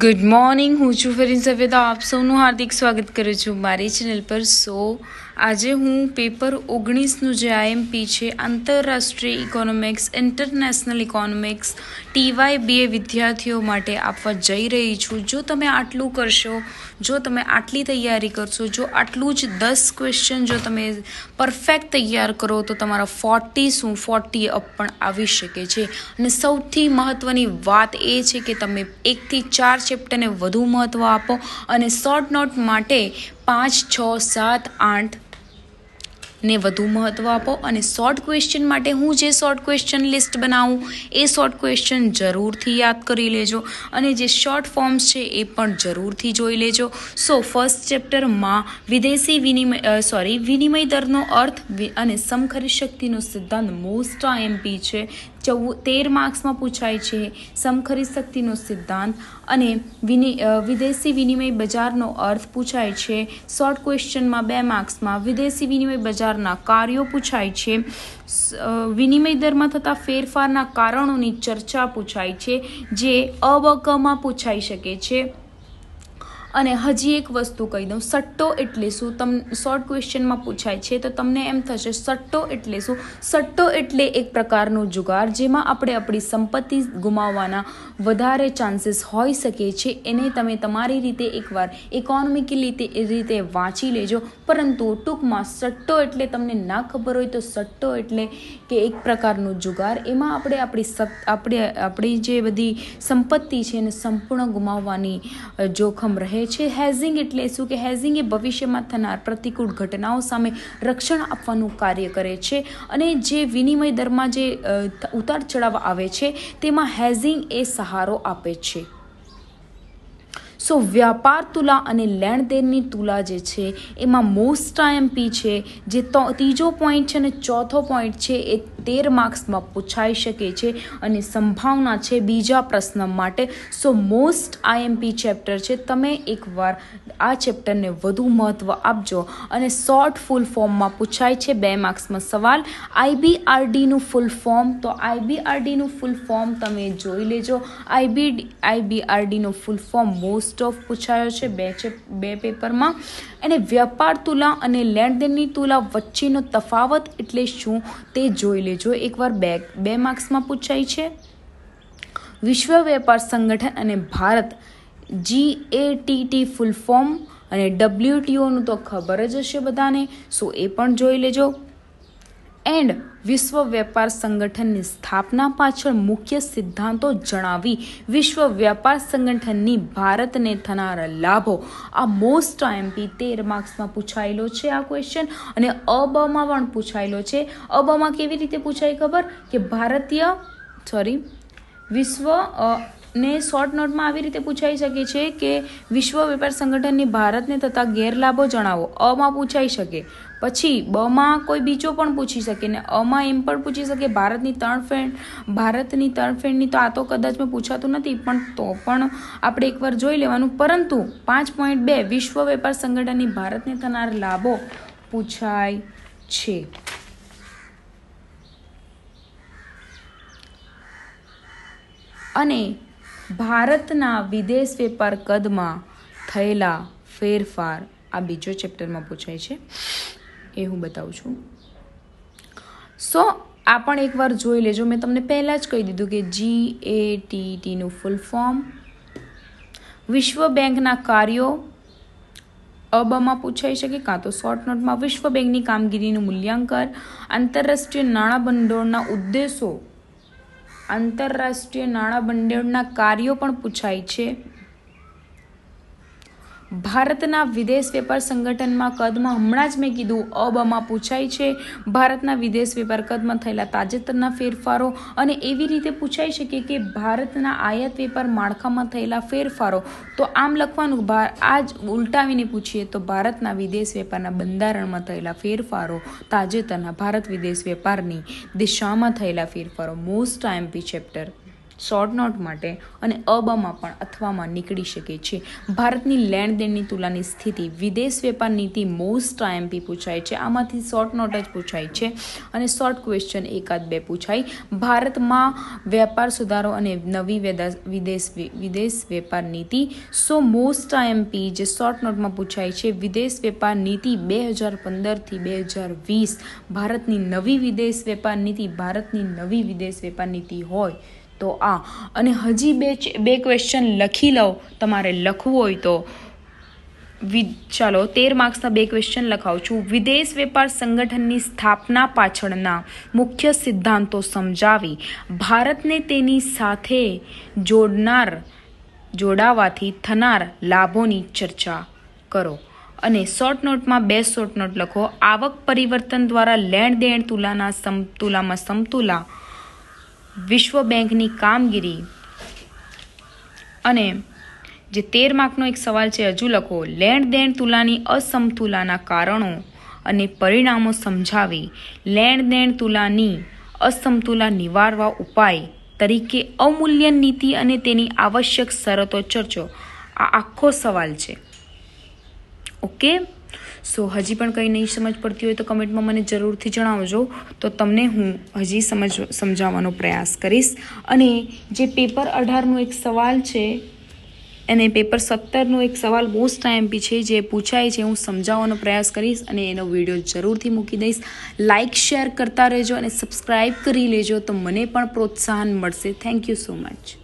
good morning હું છું ફરીન સફેદા આપ સૌનું હાર્દિક સ્વાગત કરું છું મારી ચેનલ પર સો આજે હું પેપર ઓગણીસનું જે આઈએમપી છે આંતરરાષ્ટ્રીય economics international economics TY B A વિદ્યાર્થીઓ માટે આપવા જઈ રહી છું જો તમે આટલું કરશો જો તમે આટલી તૈયારી કરશો જો આટલું જ દસ ક્વેશ્ચન જો તમે પરફેક્ટ તૈયાર કરો તો તમારા ફોર્ટી શું ફોર્ટી અપ પણ આવી શકે છે અને સૌથી મહત્ત્વની વાત એ છે કે તમે એકથી ચાર ચેપ્ટરને વધુ મહત્ત્વ આપો અને શોર્ટ નોટ માટે પાંચ છ સાત આઠ ને વધુ મહત્ત્વ આપો અને શોર્ટ ક્વેશ્ચન માટે હું જે શોર્ટ ક્વેશ્ચન લિસ્ટ બનાવું એ શોર્ટ ક્વેશ્ચન જરૂરથી યાદ કરી લેજો અને જે શોર્ટ ફોર્મ્સ છે એ પણ જરૂરથી જોઈ લેજો સો ફર્સ્ટ ચેપ્ટરમાં વિદેશી વિનિમય સોરી વિનિમય દરનો અર્થ અને સમખરી શક્તિનો સિદ્ધાંત મોસ્ટા એમપી છે ચૌ તેર માર્ક્સમાં પૂછાય છે સમખરી શક્તિનો સિદ્ધાંત અને વિનિ વિદેશી વિનિમય બજારનો અર્થ પૂછાય છે શોર્ટ ક્વેશ્ચનમાં બે માર્ક્સમાં વિદેશી વિનિમય બજારના કાર્યો પૂછાય છે વિનિમય દરમાં થતા ફેરફારના કારણોની ચર્ચા પૂછાય છે જે અવકમાં પૂછાઈ શકે છે અને હજી એક વસ્તુ કહી દઉં સટ્ટો એટલે શું તમ શોર્ટ ક્વેશ્ચનમાં પૂછાય છે તો તમને એમ થશે સટ્ટો એટલે શું સટ્ટો એટલે એક પ્રકારનો જુગાર જેમાં આપણે આપણી સંપત્તિ ગુમાવવાના વધારે ચાન્સીસ હોઈ શકે છે એને તમે તમારી રીતે એકવાર ઇકોનોમિકલી રીતે વાંચી લેજો પરંતુ ટૂંકમાં સટ્ટો એટલે તમને ના ખબર હોય તો સટ્ટો એટલે કે એક પ્રકારનો જુગાર એમાં આપણે આપણી આપણે આપણી જે બધી સંપત્તિ છે એને સંપૂર્ણ ગુમાવવાની જોખમ રહે છે હેઝિંગ એટલે શું કે હેઝિંગ એ ભવિષ્યમાં થનાર પ્રતિકૂળ ઘટનાઓ સામે રક્ષણ આપવાનું કાર્ય કરે છે અને જે વિનિમય દરમાં જે ઉતાર ચડાવ આવે છે તેમાં હેઝિંગ એ સહારો આપે છે સો વ્યાપાર તુલા અને લેણદેણની તુલા જે છે એમાં મોસ્ટ આઈએમપી છે જે ત્રીજો પોઈન્ટ છે અને ચોથો પોઈન્ટ છે એ તેર માર્ક્સમાં પૂછાઈ શકે છે અને સંભાવના છે બીજા પ્રશ્ન માટે સો મોસ્ટ આઈએમપી ચેપ્ટર છે તમે એકવાર આ ચેપ્ટરને વધુ મહત્ત્વ આપજો અને શોર્ટ ફૂલ ફોર્મમાં પૂછાય છે બે માર્ક્સમાં સવાલ આઈબીઆરડીનું ફૂલ ફોર્મ તો આઈબીઆરડીનું ફૂલ ફોર્મ તમે જોઈ લેજો આઈબી આઈબીઆરડીનું ફૂલ ફોર્મ મોસ્ટ ઓફ પૂછાયો છે બે છે બે પેપરમાં અને વ્યાપાર તુલા અને લેણદેણની તુલા વચ્ચેનો તફાવત એટલે શું તે જોઈ લેજો એકવાર બે બે માર્ક્સમાં પૂછાય છે વિશ્વ વેપાર સંગઠન અને Bharat G A T T full form અને ડબલ્યુટીઓનું તો ખબર જ હશે બધાને સો એ પણ જોઈ લેજો એન્ડ વિશ્વ વેપાર સંગઠનની સ્થાપના પાછળ મુખ્ય સિદ્ધાંતો જણાવી વિશ્વ વેપાર સંગઠનની ભારતને થનારા લાભો આ મોસ્ટ એમપી તેર માર્ક્સમાં પૂછાયેલો છે આ ક્વેશ્ચન અને અબમાં પણ પૂછાયેલો છે અબમાં કેવી રીતે પૂછાય ખબર કે ભારતીય સોરી વિશ્વ ને શોર્ટ નોટમાં આવી રીતે પૂછાઈ શકે છે કે વિશ્વ વેપાર સંગઠનની ભારતને થતા ગેરલાભો જણાવો અમાં પૂછાઈ શકે પછી બમાં કોઈ બીજો પણ પૂછી શકે ને અમાં એમ પણ પૂછી શકે ભારતની તણફેણ ભારતની તણફેણની તો આ તો કદાચ મેં પૂછાતું નથી પણ તો પણ આપણે એકવાર જોઈ લેવાનું પરંતુ પાંચ પોઈન્ટ બે વિશ્વ વેપાર સંગઠનની ભારતને થનાર લાભો પૂછાય છે અને ભારતના વિદેશ વેપાર કદમાં થયેલા ફેરફાર આ બીજો ચેપ્ટરમાં પૂછાય છે એ હું બતાવું છું સો આ પણ એકવાર જોઈ લેજો મેં તમને પહેલાં જ કહી દીધું કે જી એ ટી ટીનું ફૂલ ફોર્મ વિશ્વ બેંકના કાર્યો અબમાં પૂછાઈ શકે કાં તો શોર્ટ નોટમાં વિશ્વ બેંકની કામગીરીનું મૂલ્યાંકન આંતરરાષ્ટ્રીય નાણાં ભંડોળના ઉદ્દેશો આંતરરાષ્ટ્રીય નાણાં ભંડોળના કાર્યો પણ પૂછાય છે ભારતના વિદેશ વેપાર સંગઠનમાં કદમાં હમણાં જ મેં કીધું અબમાં પૂછાય છે ભારતના વિદેશ વેપાર કદમાં થયેલા તાજેતરના ફેરફારો અને એવી રીતે પૂછાઈ શકે કે ભારતના આયાત વેપાર માળખામાં થયેલા ફેરફારો તો આમ લખવાનું આ જ ઉલટાવીને પૂછીએ તો ભારતના વિદેશ વેપારના બંધારણમાં થયેલા ફેરફારો તાજેતરના ભારત વિદેશ વેપારની દિશામાં થયેલા ફેરફારો most IMP chapter short note માટે અને અબમાં પણ અથવામાં નીકળી શકે છે ભારતની લેણદેણની તુલનાની સ્થિતિ વિદેશ વેપાર નીતિ મોસ્ટ આઈએમપી પૂછાય છે આમાંથી શોર્ટ નોટ જ પૂછાય છે અને શોર્ટ ક્વેશ્ચન એકાદ બે પૂછાય ભારતમાં વેપાર સુધારો અને નવી વિદેશ વિદેશ વેપાર નીતિ સો મોસ્ટ આઈએમપી જે શોર્ટ નોટમાં પૂછાય છે વિદેશ વેપાર નીતિ બે હજાર પંદરથી બે હજાર વીસ ભારતની નવી વિદેશ વેપાર નીતિ ભારતની નવી વિદેશ વેપાર નીતિ હોય તો આ અને હજી બે બે ક્વેશ્ચન લખી લો તમારે લખવું હોય તો વિ ચાલો તેર માર્ક્સના બે ક્વેશ્ચન લખાવું છું વિદેશ વેપાર સંગઠનની સ્થાપના પાછળના મુખ્ય સિદ્ધાંતો સમજાવી ભારતને તેની સાથે જોડનાર જોડાવાથી થનાર લાભોની ચર્ચા કરો અને શોર્ટ નોટમાં બે શોર્ટ નોટ લખો આવક પરિવર્તન દ્વારા લેણ દેણ તુલાના સમતુલામાં સમતુલા વિશ્વ બેંકની કામગીરી અને જે તેર માર્કનો એક સવાલ છે હજુ લખો લેણ દેણ તુલાની અસમતુલાના કારણો અને પરિણામો સમજાવી લેણ દેણ તુલાની અસમતુલા નિવારવા ઉપાય તરીકે અવમૂલ્યન નીતિ અને તેની આવશ્યક શરતો ચર્ચો આ આખો સવાલ છે ઓકે સો હજી પણ કંઈ નહીં સમજ પડતી હોય તો કમેન્ટમાં મને જરૂરથી જણાવજો તો તમને હું હજી સમજ સમજાવવાનો પ્રયાસ કરીશ અને જે પેપર અઢારનો એક સવાલ છે અને પેપર સત્તરનો એક સવાલ મોસ્ટ આઈએમપી છે જે પૂછાય છે હું સમજાવવાનો પ્રયાસ કરીશ અને એનો વિડીયો જરૂરથી મૂકી દઈશ લાઇક શેર કરતા રહેજો અને સબસ્ક્રાઈબ કરી લેજો તો મને પણ પ્રોત્સાહન મળશે થેન્ક યુ સો મચ